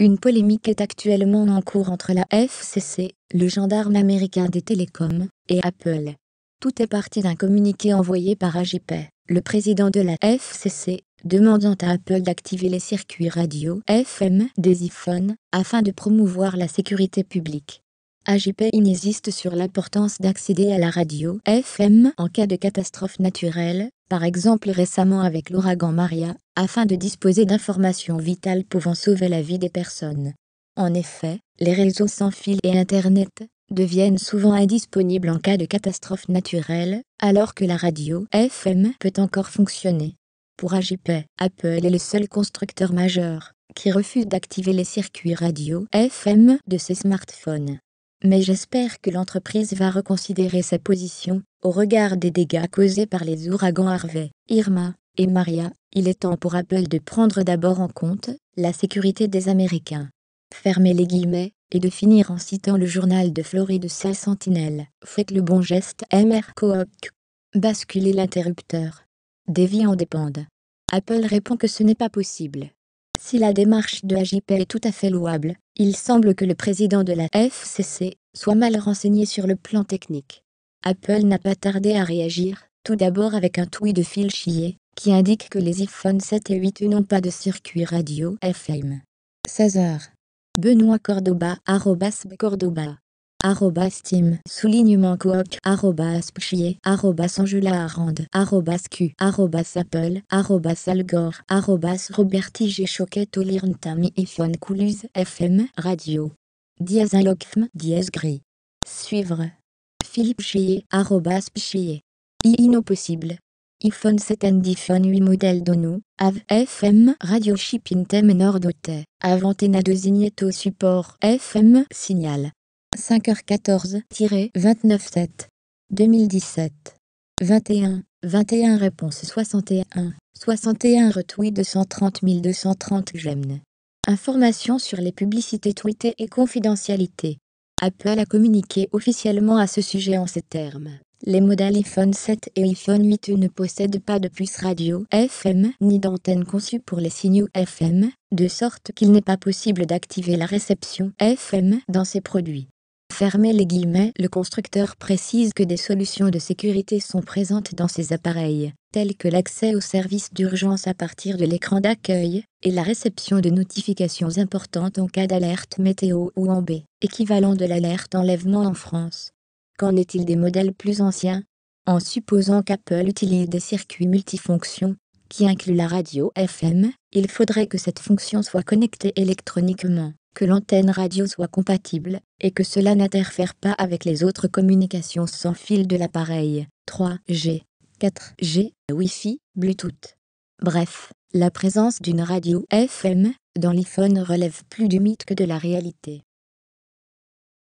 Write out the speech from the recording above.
Une polémique est actuellement en cours entre la FCC, le gendarme américain des télécoms, et Apple. Tout est parti d'un communiqué envoyé par AGP, le président de la FCC, demandant à Apple d'activer les circuits radio FM des iPhones afin de promouvoir la sécurité publique. AGP insiste sur l'importance d'accéder à la radio FM en cas de catastrophe naturelle, par exemple récemment avec l'ouragan Maria, afin de disposer d'informations vitales pouvant sauver la vie des personnes. En effet, les réseaux sans fil et Internet deviennent souvent indisponibles en cas de catastrophe naturelle, alors que la radio FM peut encore fonctionner. Pour AGP, Apple est le seul constructeur majeur qui refuse d'activer les circuits radio FM de ses smartphones. Mais j'espère que l'entreprise va reconsidérer sa position au regard des dégâts causés par les ouragans Harvey, Irma et Maria, il est temps pour Apple de prendre d'abord en compte la sécurité des Américains. Fermez les guillemets, et de finir en citant le journal de Floride Sa Sentinelle. Faites le bon geste MR Coop. Basculez l'interrupteur. Des vies en dépendent. Apple répond que ce n'est pas possible. Si la démarche de AJP est tout à fait louable, il semble que le président de la FCC soit mal renseigné sur le plan technique. Apple n'a pas tardé à réagir, tout d'abord avec un tweet de fil chié qui indique que les iPhone 7 et 8 n'ont pas de circuit radio FM. 16h. Benoît Cordoba, arrobas Cordoba. Arrobas Team, soulignement arrobas Pchier, arrobas Angela Arand, arrobas Q, arrobas Apple, arrobas Algor, arrobas Roberti G. Olirntami iPhone coulus FM, radio. Diaz alokhm diaz Gris. Suivre. Philippe Chier, arrobas Pchier. possible iPhone 7 Iphone 8 modèle Dono, AV FM Radio Shipping tem Nordote, Avantena de Zigneto Support FM Signal. 5h14-297. 2017. 21. 21 réponses 61. 61 retweet 230 230 j'aime. Informations sur les publicités tweetées et confidentialité. Apple a communiqué officiellement à ce sujet en ces termes. Les modèles iPhone 7 et iPhone 8 ne possèdent pas de puce radio FM ni d'antenne conçue pour les signaux FM, de sorte qu'il n'est pas possible d'activer la réception FM dans ces produits. Fermez les guillemets, le constructeur précise que des solutions de sécurité sont présentes dans ces appareils, telles que l'accès aux services d'urgence à partir de l'écran d'accueil et la réception de notifications importantes en cas d'alerte météo ou en B, équivalent de l'alerte enlèvement en France. Qu'en est-il des modèles plus anciens En supposant qu'Apple utilise des circuits multifonctions, qui incluent la radio FM, il faudrait que cette fonction soit connectée électroniquement, que l'antenne radio soit compatible, et que cela n'interfère pas avec les autres communications sans fil de l'appareil, 3G, 4G, Wi-Fi, Bluetooth. Bref, la présence d'une radio FM dans l'iPhone relève plus du mythe que de la réalité.